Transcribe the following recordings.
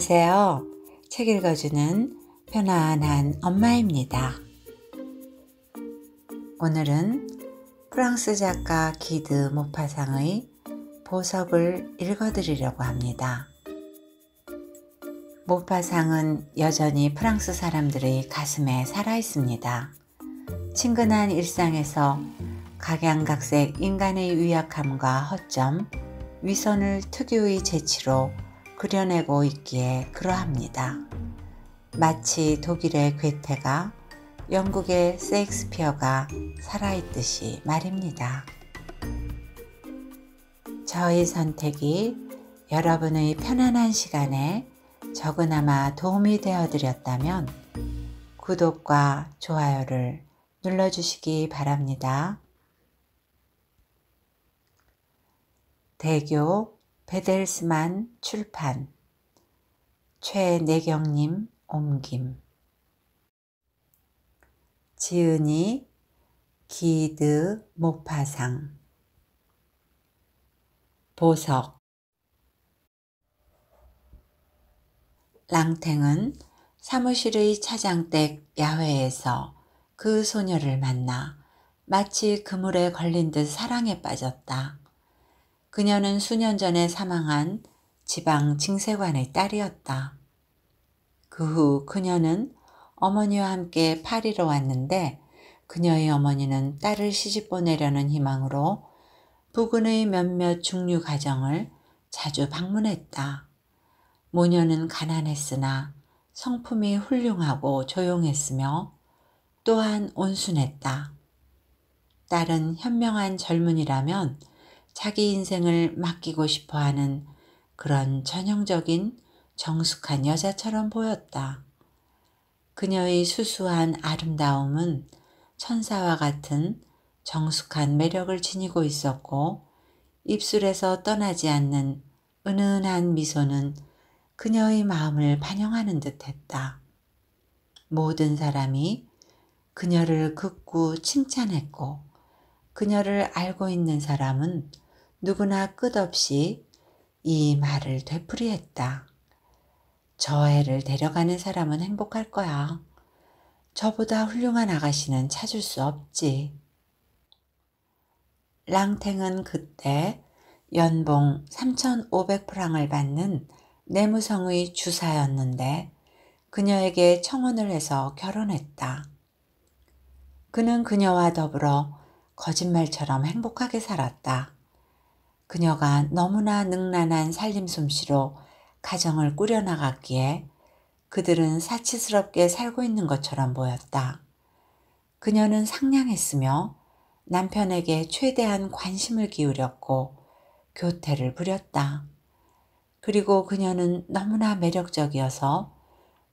안녕하세요. 책 읽어주는 편안한 엄마입니다. 오늘은 프랑스 작가 기드 모파상의 보석을 읽어드리려고 합니다. 모파상은 여전히 프랑스 사람들의 가슴에 살아있습니다. 친근한 일상에서 각양각색 인간의 위약함과 허점, 위선을 특유의 재치로 그려내고 있기에 그러합니다. 마치 독일의 괴테가 영국의 세익스피어가 살아있듯이 말입니다. 저의 선택이 여러분의 편안한 시간에 적으나마 도움이 되어 드렸다면 구독과 좋아요를 눌러주시기 바랍니다. 대교 베델스만 출판 최내경님 옮김 지은이 기드 모파상 보석 랑탱은 사무실의 차장댁 야외에서 그 소녀를 만나 마치 그물에 걸린 듯 사랑에 빠졌다. 그녀는 수년 전에 사망한 지방 징세관의 딸이었다. 그 후 그녀는 어머니와 함께 파리로 왔는데 그녀의 어머니는 딸을 시집 보내려는 희망으로 부근의 몇몇 중류 가정을 자주 방문했다. 모녀는 가난했으나 성품이 훌륭하고 조용했으며 또한 온순했다. 딸은 현명한 젊은이라면 자기 인생을 맡기고 싶어 하는 그런 전형적인 정숙한 여자처럼 보였다. 그녀의 수수한 아름다움은 천사와 같은 정숙한 매력을 지니고 있었고 입술에서 떠나지 않는 은은한 미소는 그녀의 마음을 반영하는 듯했다. 모든 사람이 그녀를 극구 칭찬했고 그녀를 알고 있는 사람은 누구나 끝없이 이 말을 되풀이했다. 저 애를 데려가는 사람은 행복할 거야. 저보다 훌륭한 아가씨는 찾을 수 없지. 랑탱은 그때 연봉 3,500프랑을 받는 내무성의 주사였는데 그녀에게 청혼을 해서 결혼했다. 그는 그녀와 더불어 거짓말처럼 행복하게 살았다. 그녀가 너무나 능란한 살림 솜씨로 가정을 꾸려나갔기에 그들은 사치스럽게 살고 있는 것처럼 보였다. 그녀는 상냥했으며 남편에게 최대한 관심을 기울였고 교태를 부렸다. 그리고 그녀는 너무나 매력적이어서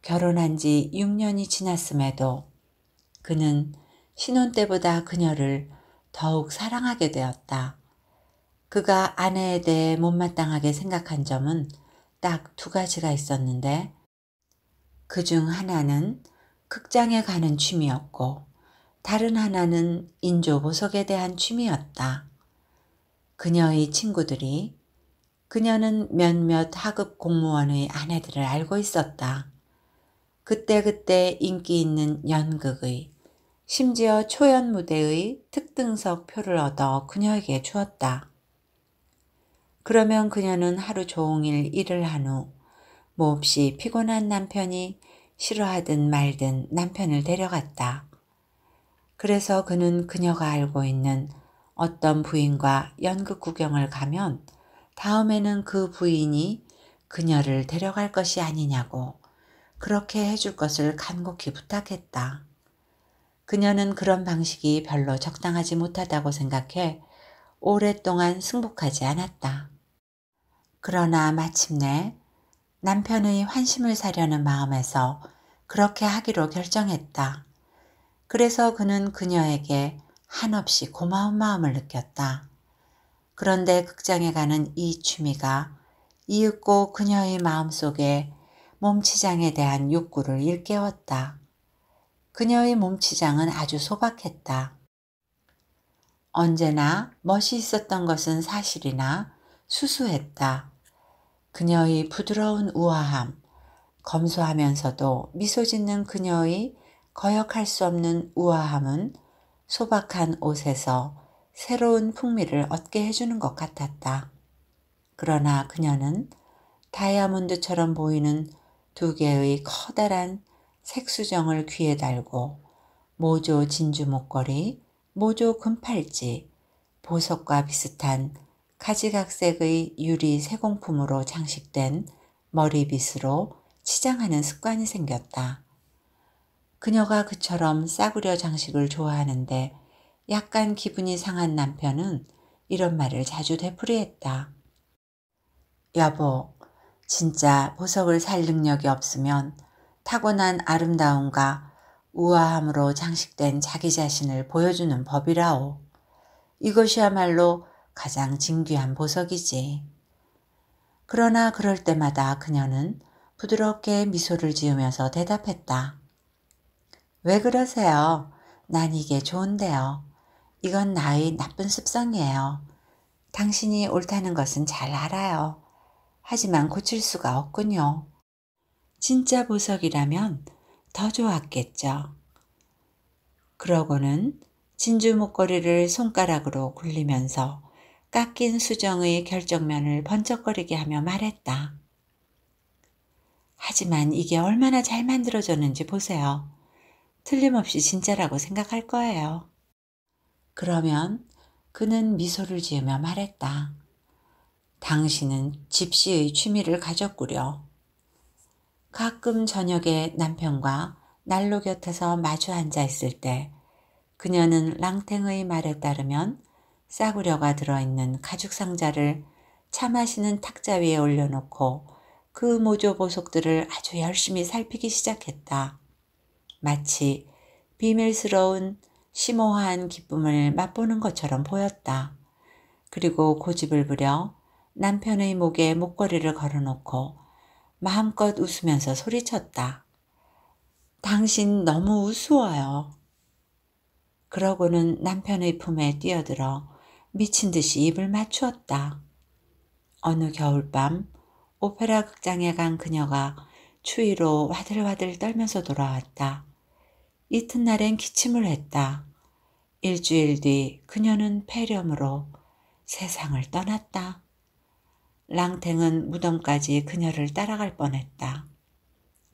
결혼한 지 6년이 지났음에도 그는 신혼 때보다 그녀를 더욱 사랑하게 되었다. 그가 아내에 대해 못마땅하게 생각한 점은 딱 두 가지가 있었는데 그 중 하나는 극장에 가는 취미였고 다른 하나는 인조보석에 대한 취미였다. 그녀의 친구들이 그녀는 몇몇 하급 공무원의 아내들을 알고 있었다. 그때그때 인기 있는 연극의 심지어 초연 무대의 특등석 표를 얻어 그녀에게 주었다. 그러면 그녀는 하루 종일 일을 한 후 몹시 피곤한 남편이 싫어하든 말든 남편을 데려갔다. 그래서 그는 그녀가 알고 있는 어떤 부인과 연극 구경을 가면 다음에는 그 부인이 그녀를 데려갈 것이 아니냐고 그렇게 해줄 것을 간곡히 부탁했다. 그녀는 그런 방식이 별로 적당하지 못하다고 생각해 오랫동안 승복하지 않았다. 그러나 마침내 남편의 환심을 사려는 마음에서 그렇게 하기로 결정했다. 그래서 그는 그녀에게 한없이 고마운 마음을 느꼈다. 그런데 극장에 가는 이 취미가 이윽고 그녀의 마음속에 몸치장에 대한 욕구를 일깨웠다. 그녀의 몸치장은 아주 소박했다. 언제나 멋이 있었던 것은 사실이나 수수했다. 그녀의 부드러운 우아함, 검소하면서도 미소 짓는 그녀의 거역할 수 없는 우아함은 소박한 옷에서 새로운 풍미를 얻게 해주는 것 같았다. 그러나 그녀는 다이아몬드처럼 보이는 두 개의 커다란 색수정을 귀에 달고 모조 진주 목걸이, 모조 금팔찌, 보석과 비슷한 가지각색의 유리 세공품으로 장식된 머리빗으로 치장하는 습관이 생겼다. 그녀가 그처럼 싸구려 장식을 좋아하는데 약간 기분이 상한 남편은 이런 말을 자주 되풀이했다. 여보, 진짜 보석을 살 능력이 없으면 타고난 아름다움과 우아함으로 장식된 자기 자신을 보여주는 법이라오. 이것이야말로 가장 진귀한 보석이지. 그러나 그럴 때마다 그녀는 부드럽게 미소를 지으면서 대답했다. 왜 그러세요? 난 이게 좋은데요. 이건 나의 나쁜 습성이에요. 당신이 옳다는 것은 잘 알아요. 하지만 고칠 수가 없군요. 진짜 보석이라면 더 좋았겠죠. 그러고는 진주 목걸이를 손가락으로 굴리면서 깎인 수정의 결정면을 번쩍거리게 하며 말했다. 하지만 이게 얼마나 잘 만들어졌는지 보세요. 틀림없이 진짜라고 생각할 거예요. 그러면 그는 미소를 지으며 말했다. 당신은 집시의 취미를 가졌구려. 가끔 저녁에 남편과 난로 곁에서 마주 앉아 있을 때 그녀는 랑탱의 말에 따르면 싸구려가 들어있는 가죽 상자를 차 마시는 탁자 위에 올려놓고 그 모조 보석들을 아주 열심히 살피기 시작했다. 마치 비밀스러운 심오한 기쁨을 맛보는 것처럼 보였다. 그리고 고집을 부려 남편의 목에 목걸이를 걸어놓고 마음껏 웃으면서 소리쳤다. 당신 너무 우스워요. 그러고는 남편의 품에 뛰어들어 미친 듯이 입을 맞추었다. 어느 겨울밤 오페라 극장에 간 그녀가 추위로 와들와들 떨면서 돌아왔다. 이튿날엔 기침을 했다. 일주일 뒤 그녀는 폐렴으로 세상을 떠났다. 랑탱은 무덤까지 그녀를 따라갈 뻔했다.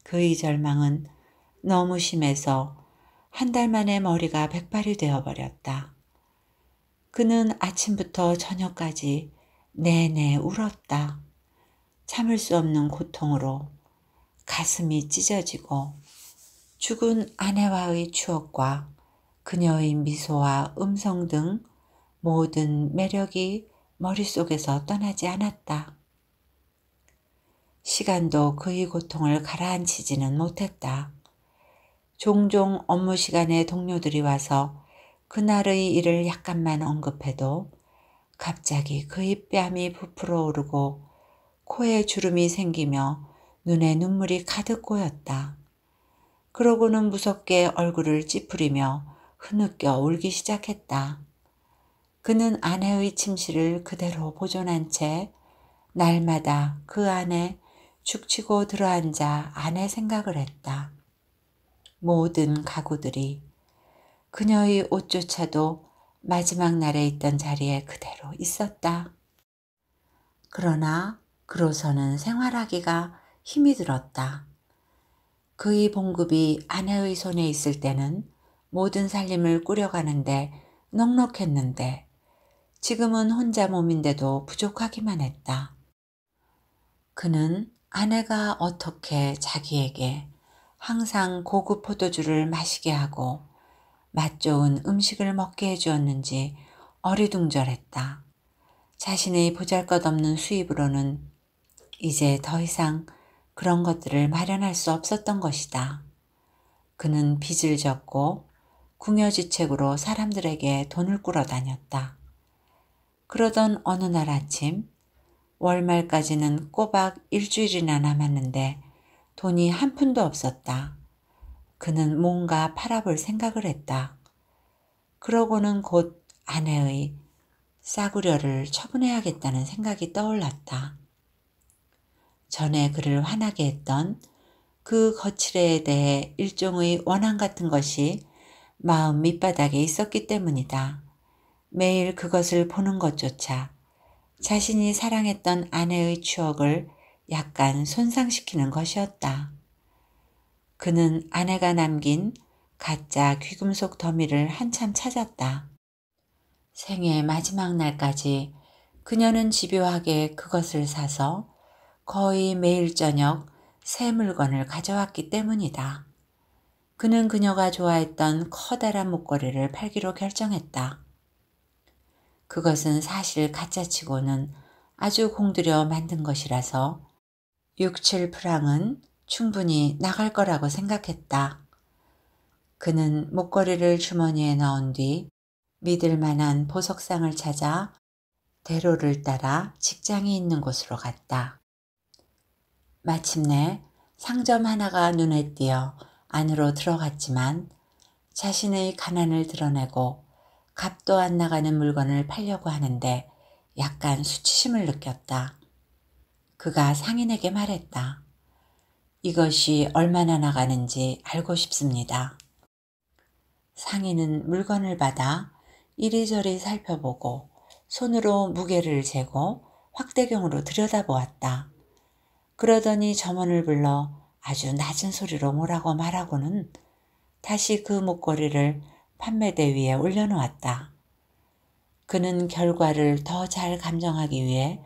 그의 절망은 너무 심해서 한 달 만에 머리가 백발이 되어버렸다. 그는 아침부터 저녁까지 내내 울었다. 참을 수 없는 고통으로 가슴이 찢어지고 죽은 아내와의 추억과 그녀의 미소와 음성 등 모든 매력이 머릿속에서 떠나지 않았다. 시간도 그의 고통을 가라앉히지는 못했다. 종종 업무 시간에 동료들이 와서 그날의 일을 약간만 언급해도 갑자기 그의 뺨이 부풀어 오르고 코에 주름이 생기며 눈에 눈물이 가득 고였다. 그러고는 무섭게 얼굴을 찌푸리며 흐느껴 울기 시작했다. 그는 아내의 침실을 그대로 보존한 채 날마다 그 안에 죽치고 들어앉아 아내 생각을 했다. 모든 가구들이 그녀의 옷조차도 마지막 날에 있던 자리에 그대로 있었다. 그러나 그로서는 생활하기가 힘이 들었다. 그의 봉급이 아내의 손에 있을 때는 모든 살림을 꾸려가는데 넉넉했는데 지금은 혼자 몸인데도 부족하기만 했다. 그는 아내가 어떻게 자기에게 항상 고급 포도주를 마시게 하고 맛 좋은 음식을 먹게 해주었는지 어리둥절했다. 자신의 보잘것없는 수입으로는 이제 더 이상 그런 것들을 마련할 수 없었던 것이다. 그는 빚을 졌고 궁여지책으로 사람들에게 돈을 꾸러 다녔다. 그러던 어느 날 아침 월말까지는 꼬박 일주일이나 남았는데 돈이 한 푼도 없었다. 그는 뭔가 팔아볼 생각을 했다. 그러고는 곧 아내의 싸구려를 처분해야겠다는 생각이 떠올랐다. 전에 그를 화나게 했던 그 거칠에 대해 일종의 원한 같은 것이 마음 밑바닥에 있었기 때문이다. 매일 그것을 보는 것조차 자신이 사랑했던 아내의 추억을 약간 손상시키는 것이었다. 그는 아내가 남긴 가짜 귀금속 더미를 한참 찾았다. 생애 마지막 날까지 그녀는 집요하게 그것을 사서 거의 매일 저녁 새 물건을 가져왔기 때문이다. 그는 그녀가 좋아했던 커다란 목걸이를 팔기로 결정했다. 그것은 사실 가짜치고는 아주 공들여 만든 것이라서 6, 7프랑은 충분히 나갈 거라고 생각했다. 그는 목걸이를 주머니에 넣은 뒤 믿을 만한 보석상을 찾아 대로를 따라 직장이 있는 곳으로 갔다. 마침내 상점 하나가 눈에 띄어 안으로 들어갔지만 자신의 가난을 드러내고 값도 안 나가는 물건을 팔려고 하는데 약간 수치심을 느꼈다. 그가 상인에게 말했다. 이것이 얼마나 나가는지 알고 싶습니다. 상인은 물건을 받아 이리저리 살펴보고 손으로 무게를 재고 확대경으로 들여다보았다. 그러더니 점원을 불러 아주 낮은 소리로 뭐라고 말하고는 다시 그 목걸이를 판매대 위에 올려놓았다. 그는 결과를 더 잘 감정하기 위해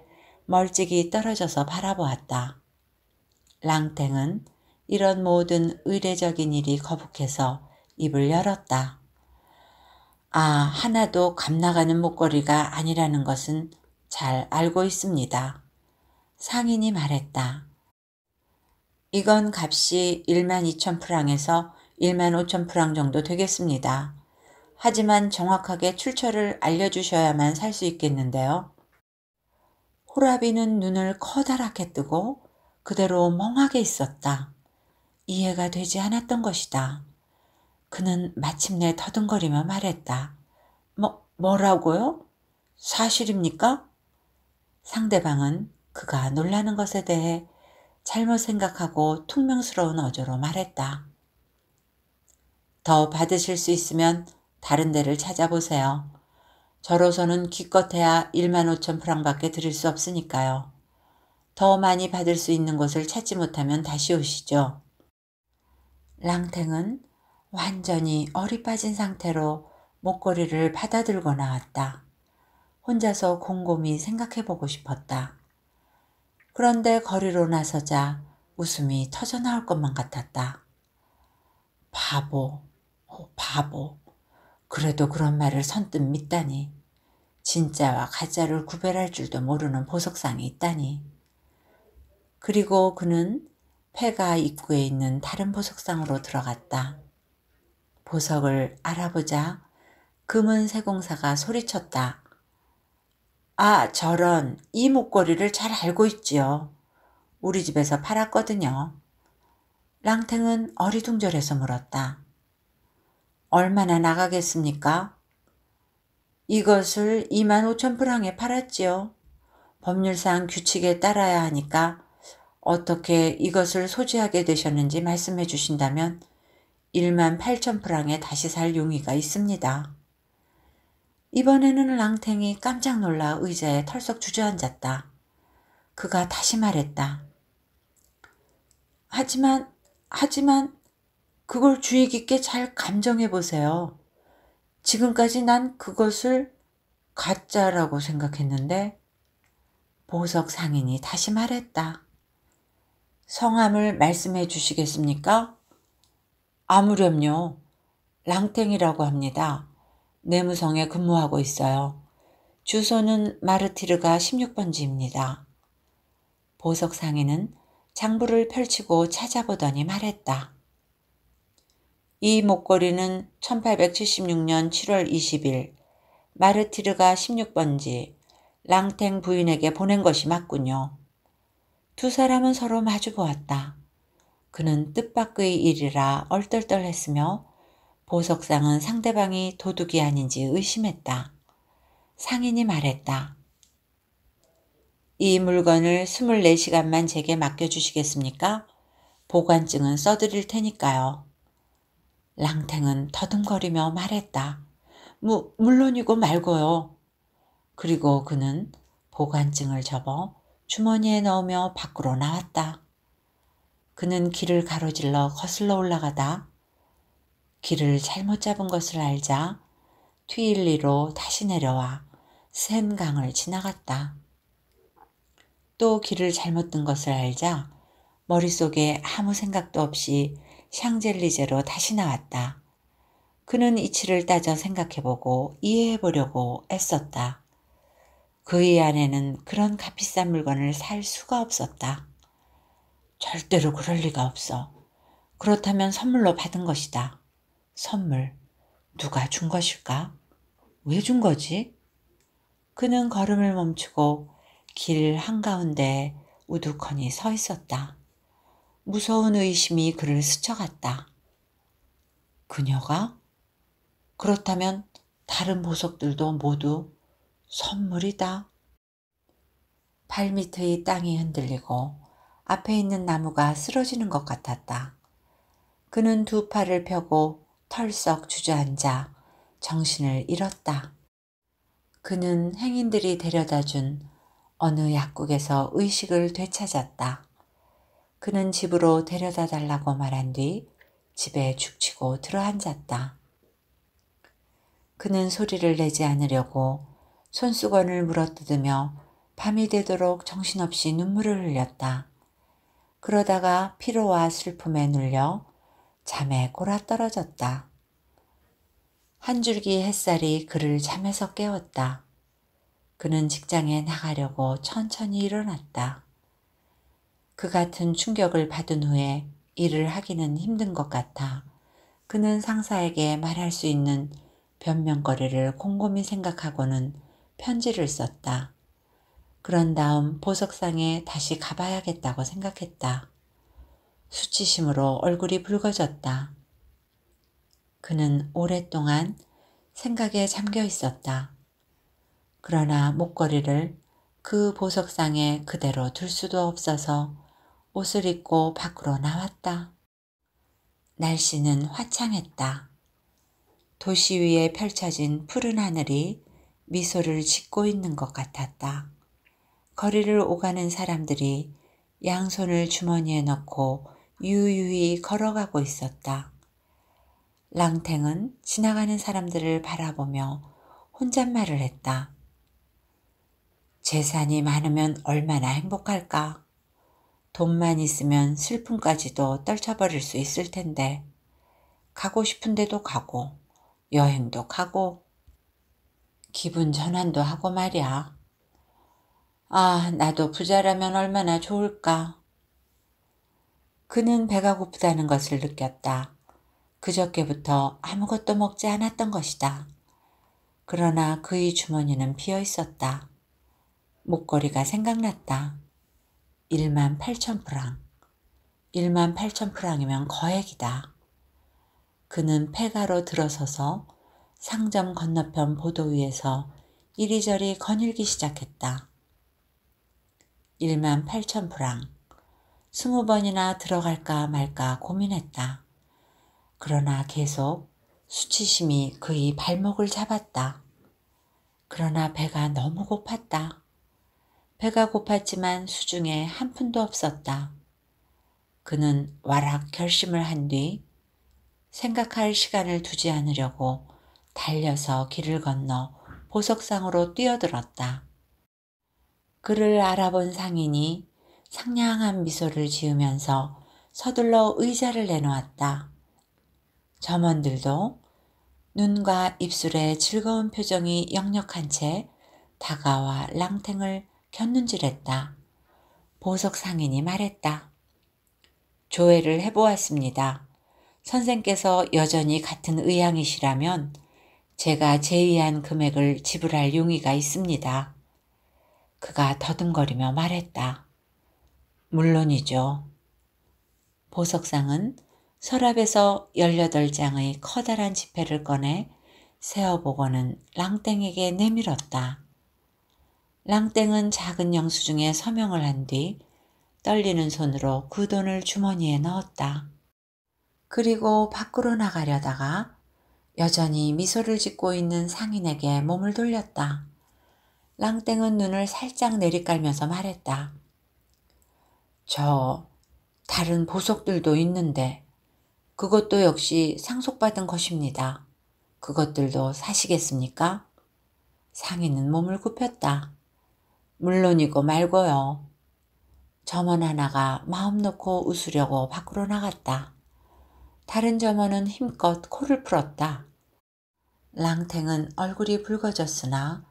멀찍이 떨어져서 바라보았다. 랑탱은 이런 모든 의례적인 일이 거북해서 입을 열었다. 아, 하나도 감나가는 목걸이가 아니라는 것은 잘 알고 있습니다. 상인이 말했다. 이건 값이 1만 2천 프랑에서 1만 5천 프랑 정도 되겠습니다. 하지만 정확하게 출처를 알려주셔야만 살 수 있겠는데요. 호라비는 눈을 커다랗게 뜨고 그대로 멍하게 있었다. 이해가 되지 않았던 것이다. 그는 마침내 터듬거리며 말했다. 뭐, 뭐라고요? 사실입니까? 상대방은 그가 놀라는 것에 대해 잘못 생각하고 퉁명스러운 어조로 말했다. 더 받으실 수 있으면 다른 데를 찾아보세요. 저로서는 기껏해야 1만 5천 프랑밖에 드릴 수 없으니까요. 더 많이 받을 수 있는 곳을 찾지 못하면 다시 오시죠. 랑탱은 완전히 어리 빠진 상태로 목걸이를 받아들고 나왔다. 혼자서 곰곰이 생각해 보고 싶었다. 그런데 거리로 나서자 웃음이 터져 나올 것만 같았다. 바보, 어, 바보. 그래도 그런 말을 선뜻 믿다니. 진짜와 가짜를 구별할 줄도 모르는 보석상이 있다니. 그리고 그는 폐가 입구에 있는 다른 보석상으로 들어갔다. 보석을 알아보자 금은 세공사가 소리쳤다. 아, 저런, 이 목걸이를 잘 알고 있지요. 우리 집에서 팔았거든요. 랑탱은 어리둥절해서 물었다. 얼마나 나가겠습니까? 이것을 2만 5천 프랑에 팔았지요. 법률상 규칙에 따라야 하니까 어떻게 이것을 소지하게 되셨는지 말씀해 주신다면 1만 8천 프랑에 다시 살 용의가 있습니다. 이번에는 랑탱이 깜짝 놀라 의자에 털썩 주저앉았다. 그가 다시 말했다. 하지만, 하지만 그걸 주의 깊게 잘 감정해 보세요. 지금까지 난 그것을 가짜라고 생각했는데 보석 상인이 다시 말했다. 성함을 말씀해 주시겠습니까? 아무렴요. 랑탱이라고 합니다. 내무성에 근무하고 있어요. 주소는 마르티르가 16번지입니다. 보석 상인은 장부를 펼치고 찾아보더니 말했다. 이 목걸이는 1876년 7월 20일 마르티르가 16번지 랑탱 부인에게 보낸 것이 맞군요. 두 사람은 서로 마주 보았다. 그는 뜻밖의 일이라 얼떨떨했으며 보석상은 상대방이 도둑이 아닌지 의심했다. 상인이 말했다. 이 물건을 24시간만 제게 맡겨주시겠습니까? 보관증은 써드릴 테니까요. 랑탱은 더듬거리며 말했다. 무, 물론이고 말고요. 그리고 그는 보관증을 접어 주머니에 넣으며 밖으로 나왔다. 그는 길을 가로질러 거슬러 올라가다 길을 잘못 잡은 것을 알자 튀일리로 다시 내려와 센 강을 지나갔다. 또 길을 잘못 든 것을 알자 머릿속에 아무 생각도 없이 샹젤리제로 다시 나왔다. 그는 이치를 따져 생각해보고 이해해보려고 애썼다. 그의 아내는 그런 값비싼 물건을 살 수가 없었다. 절대로 그럴 리가 없어. 그렇다면 선물로 받은 것이다. 선물. 누가 준 것일까? 왜 준 거지? 그는 걸음을 멈추고 길 한가운데 우두커니 서 있었다. 무서운 의심이 그를 스쳐갔다. 그녀가? 그렇다면 다른 보석들도 모두 선물이다. 발밑의 땅이 흔들리고 앞에 있는 나무가 쓰러지는 것 같았다. 그는 두 팔을 펴고 털썩 주저앉아 정신을 잃었다. 그는 행인들이 데려다 준 어느 약국에서 의식을 되찾았다. 그는 집으로 데려다 달라고 말한 뒤 집에 죽치고 들어앉았다. 그는 소리를 내지 않으려고 손수건을 물어뜯으며 밤이 되도록 정신없이 눈물을 흘렸다. 그러다가 피로와 슬픔에 눌려 잠에 골아 떨어졌다. 한 줄기 햇살이 그를 잠에서 깨웠다. 그는 직장에 나가려고 천천히 일어났다. 그 같은 충격을 받은 후에 일을 하기는 힘든 것 같아 그는 상사에게 말할 수 있는 변명거리를 곰곰이 생각하고는 편지를 썼다. 그런 다음 보석상에 다시 가봐야겠다고 생각했다. 수치심으로 얼굴이 붉어졌다. 그는 오랫동안 생각에 잠겨 있었다. 그러나 목걸이를 그 보석상에 그대로 둘 수도 없어서 옷을 입고 밖으로 나왔다. 날씨는 화창했다. 도시 위에 펼쳐진 푸른 하늘이 미소를 짓고 있는 것 같았다. 거리를 오가는 사람들이 양손을 주머니에 넣고 유유히 걸어가고 있었다. 랑탱은 지나가는 사람들을 바라보며 혼잣말을 했다. 재산이 많으면 얼마나 행복할까? 돈만 있으면 슬픔까지도 떨쳐버릴 수 있을 텐데 가고 싶은데도 가고 여행도 가고 기분 전환도 하고 말이야. 아, 나도 부자라면 얼마나 좋을까. 그는 배가 고프다는 것을 느꼈다. 그저께부터 아무것도 먹지 않았던 것이다. 그러나 그의 주머니는 비어 있었다. 목걸이가 생각났다. 1만 8천 프랑. 1만 8천 프랑이면 거액이다. 그는 폐가로 들어서서 상점 건너편 보도 위에서 이리저리 거닐기 시작했다. 1만 8천 프랑. 2 0 번이나 들어갈까 말까 고민했다. 그러나 계속 수치심이 그의 발목을 잡았다. 그러나 배가 너무 고팠다. 배가 고팠지만 수중에 한 푼도 없었다. 그는 와락 결심을 한 뒤 생각할 시간을 두지 않으려고 달려서 길을 건너 보석상으로 뛰어들었다. 그를 알아본 상인이 상냥한 미소를 지으면서 서둘러 의자를 내놓았다. 점원들도 눈과 입술에 즐거운 표정이 역력한 채 다가와 랑탱을 곁눈질했다. 보석 상인이 말했다. 조회를 해보았습니다. 선생께서 여전히 같은 의향이시라면 제가 제의한 금액을 지불할 용의가 있습니다. 그가 더듬거리며 말했다. 물론이죠. 보석상은 서랍에서 18장의 커다란 지폐를 꺼내 세어보고는 랑땡에게 내밀었다. 랑땡은 작은 영수증에 서명을 한 뒤 떨리는 손으로 그 돈을 주머니에 넣었다. 그리고 밖으로 나가려다가 여전히 미소를 짓고 있는 상인에게 몸을 돌렸다. 랑땡은 눈을 살짝 내리깔면서 말했다. 저 다른 보석들도 있는데 그것도 역시 상속받은 것입니다. 그것들도 사시겠습니까? 상인은 몸을 굽혔다. 물론이고 말고요. 점원 하나가 마음 놓고 웃으려고 밖으로 나갔다. 다른 점원은 힘껏 코를 풀었다. 랑탱은 얼굴이 붉어졌으나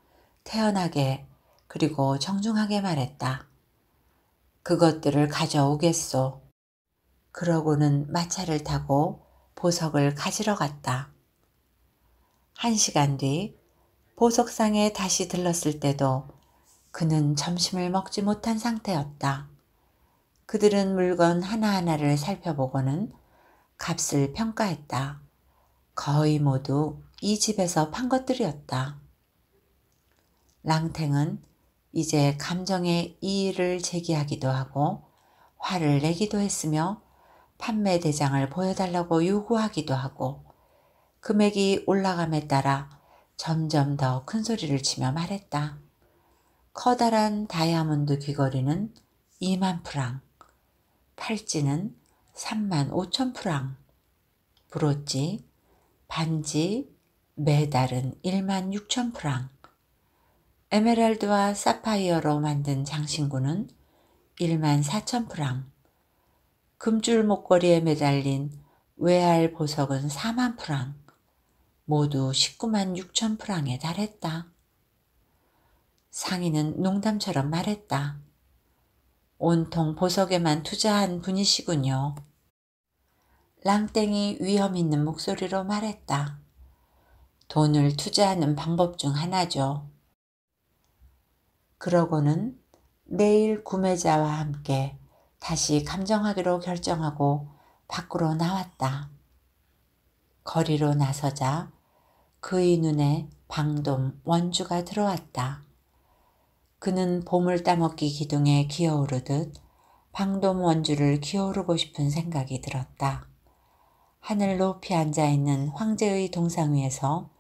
태연하게 그리고 정중하게 말했다. 그것들을 가져오겠소. 그러고는 마차를 타고 보석을 가지러 갔다. 한 시간 뒤 보석상에 다시 들렀을 때도 그는 점심을 먹지 못한 상태였다. 그들은 물건 하나하나를 살펴보고는 값을 평가했다. 거의 모두 이 집에서 판 것들이었다. 랑탱은 이제 감정의 이의를 제기하기도 하고 화를 내기도 했으며 판매 대장을 보여달라고 요구하기도 하고 금액이 올라감에 따라 점점 더 큰 소리를 치며 말했다. 커다란 다이아몬드 귀걸이는 2만 프랑, 팔찌는 3만 5천 프랑, 브로치, 반지, 메달은 1만 6천 프랑, 에메랄드와 사파이어로 만든 장신구는 1만 4천 프랑, 금줄 목걸이에 매달린 외알 보석은 4만 프랑, 모두 19만 6천 프랑에 달했다. 상인은 농담처럼 말했다. 온통 보석에만 투자한 분이시군요. 랑땡이 위험 있는 목소리로 말했다. 돈을 투자하는 방법 중 하나죠. 그러고는 내일 구매자와 함께 다시 감정하기로 결정하고 밖으로 나왔다. 거리로 나서자 그의 눈에 방돔 원주가 들어왔다. 그는 봄을 따먹기 기둥에 기어오르듯 방돔 원주를 기어오르고 싶은 생각이 들었다. 하늘 높이 앉아있는 황제의 동상 위에서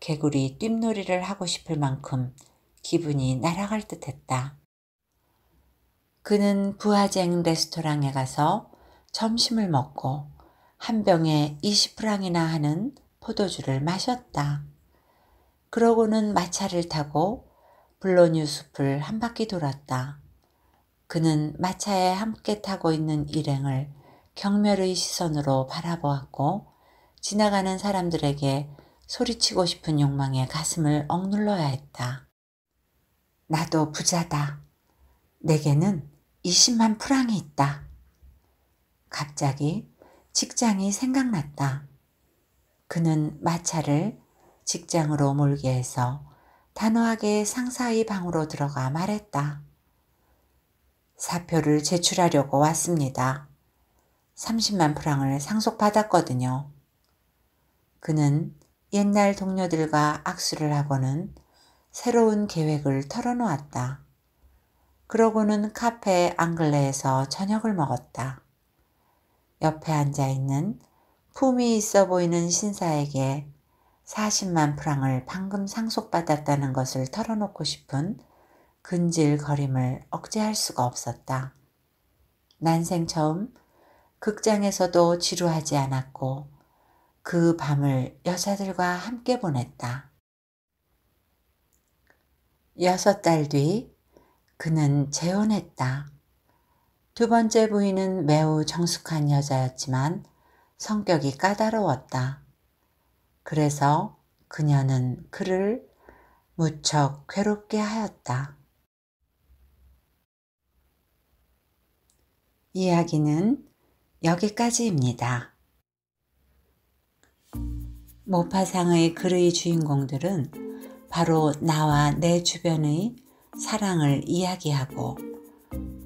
개구리 뜀놀이를 하고 싶을 만큼 기분이 날아갈 듯했다. 그는 부하쟁 레스토랑에 가서 점심을 먹고 한 병에 20프랑이나 하는 포도주를 마셨다. 그러고는 마차를 타고 블로뉴 숲을 한 바퀴 돌았다. 그는 마차에 함께 타고 있는 일행을 경멸의 시선으로 바라보았고 지나가는 사람들에게 소리치고 싶은 욕망에 가슴을 억눌러야 했다. 나도 부자다. 내게는 20만 프랑이 있다. 갑자기 직장이 생각났다. 그는 마차를 직장으로 몰게 해서 단호하게 상사의 방으로 들어가 말했다. 사표를 제출하려고 왔습니다. 30만 프랑을 상속받았거든요. 그는 옛날 동료들과 악수를 하고는 새로운 계획을 털어놓았다. 그러고는 카페 앙글레에서 저녁을 먹었다. 옆에 앉아 있는 품이 있어 보이는 신사에게 40만 프랑을 방금 상속받았다는 것을 털어놓고 싶은 근질거림을 억제할 수가 없었다. 난생 처음 극장에서도 지루하지 않았고 그 밤을 여자들과 함께 보냈다. 여섯 달 뒤 그는 재혼했다. 두 번째 부인은 매우 정숙한 여자였지만 성격이 까다로웠다. 그래서 그녀는 그를 무척 괴롭게 하였다. 이야기는 여기까지입니다. 모파상의 글의 주인공들은 바로 나와 내 주변의 사랑을 이야기하고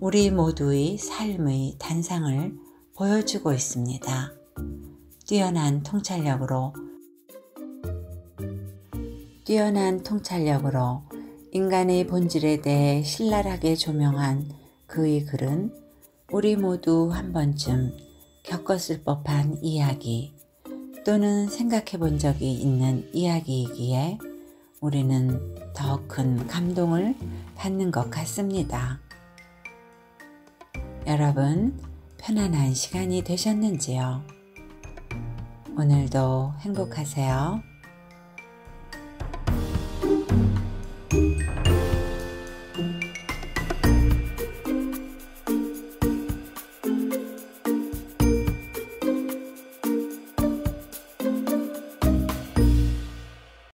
우리 모두의 삶의 단상을 보여주고 있습니다. 뛰어난 통찰력으로 뛰어난 통찰력으로 인간의 본질에 대해 신랄하게 조명한 그의 글은 우리 모두 한 번쯤 겪었을 법한 이야기 또는 생각해 본 적이 있는 이야기이기에 우리는 더 큰 감동을 받는 것 같습니다. 여러분, 편안한 시간이 되셨는지요? 오늘도 행복하세요.